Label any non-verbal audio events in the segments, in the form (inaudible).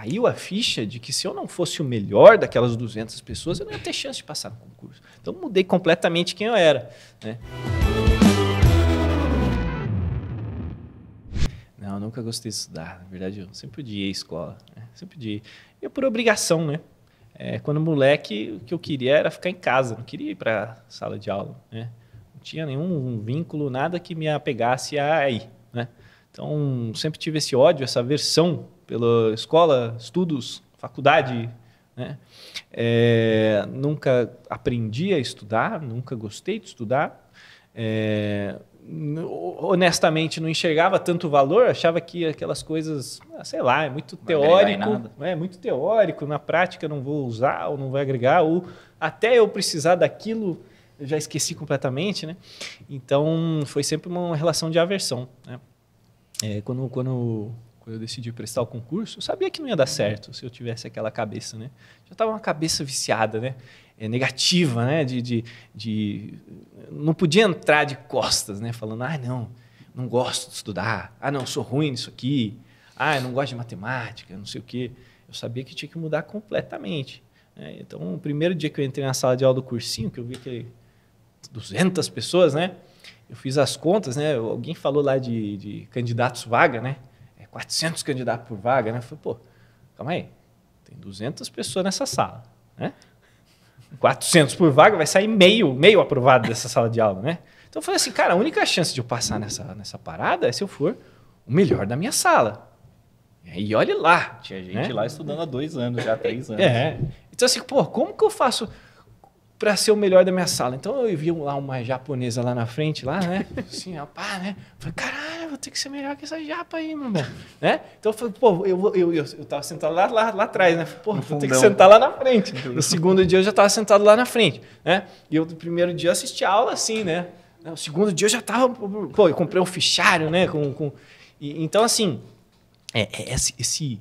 caiu a ficha de que se eu não fosse o melhor daquelas 200 pessoas, eu não ia ter chance de passar no concurso. Então mudei completamente quem eu era. Né? Não, eu nunca gostei de estudar. Na verdade, eu sempre odiei a escola. Né? Sempre odiei. E por obrigação, né? É, quando moleque, o que eu queria era ficar em casa. Não queria ir para sala de aula, né? Não tinha nenhum vínculo, nada que me apegasse a ir, né? Então, sempre tive esse ódio, essa aversão pela escola, estudos, faculdade, né? É, nunca aprendi a estudar, nunca gostei de estudar. É, honestamente, não enxergava tanto valor, achava que aquelas coisas, ah, sei lá, é muito não teórico, é muito teórico, na prática não vou usar ou não vai agregar, ou até eu precisar daquilo, eu já esqueci completamente, né? Então, foi sempre uma relação de aversão, né? É, quando, quando quando eu decidi prestar o concurso, eu sabia que não ia dar certo se eu tivesse aquela cabeça, né? Já estava uma cabeça viciada, né? É, negativa, né? De, de, de, Não podia entrar de costas, né? Falando, ah, não, não gosto de estudar. Ah, não, sou ruim nisso aqui. Ah, não gosto de matemática, não sei o quê. Eu sabia que tinha que mudar completamente. Né? Então, o primeiro dia que eu entrei na sala de aula do cursinho, que eu vi que 200 pessoas, né? Eu fiz as contas, né? Alguém falou lá de, de candidatos vaga, né? 400 candidatos por vaga, né? Eu falei, pô, calma aí, tem 200 pessoas nessa sala, né? 400 por vaga, vai sair meio, meio aprovado dessa sala de aula, né? Então eu falei assim, cara, a única chance de eu passar nessa, nessa parada é se eu for o melhor da minha sala. E olhe lá. Tinha gente né? lá estudando há dois anos, já há três é. anos. É. Então assim, pô, como que eu faço para ser o melhor da minha sala. Então eu vi lá uma japonesa lá na frente, lá, né? (laughs) Assim, pá, né? Falei, caralho, vou ter que ser melhor que essa japa aí, meu irmão. Né? Então eu falei, pô, eu, eu, eu, eu tava sentado lá, lá, lá atrás, né? Pô, vou ter que sentar lá na frente. (laughs) No segundo dia eu já tava sentado lá na frente, né? E eu, no primeiro dia, eu assisti a aula assim, né? O segundo dia eu já tava, pô, eu comprei um fichário, né? Com, com... E, então, assim, é, é esse, esse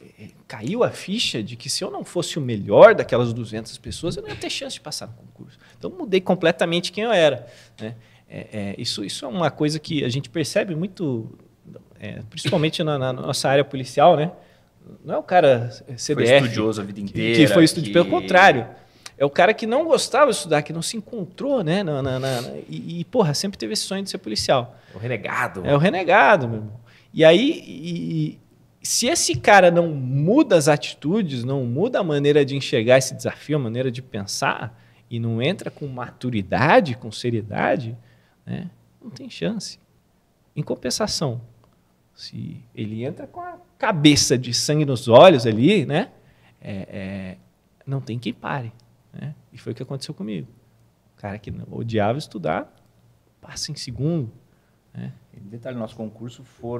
é, é, caiu a ficha de que se eu não fosse o melhor daquelas 200 pessoas, eu não ia ter chance de passar no concurso. Então mudei completamente quem eu era. Né? É, é, isso, isso é uma coisa que a gente percebe muito, é, principalmente na, na, nossa área policial, né? Não é o cara CDF... Foi estudioso a vida inteira. Que foi estudioso, que... pelo contrário. É o cara que não gostava de estudar, que não se encontrou, né? Na, na, na e, e, porra, sempre teve esse sonho de ser policial. O renegado. É o renegado, meu irmão. E aí... E, se esse cara não muda as atitudes, não muda a maneira de enxergar esse desafio, a maneira de pensar, e não entra com maturidade, com seriedade, né, não tem chance. Em compensação, se ele entra com a cabeça de sangue nos olhos ali, né, é, é, não tem quem pare. Né? E foi o que aconteceu comigo. O cara que odiava estudar, passa em segundo. Né? Detalhe, nosso concurso foram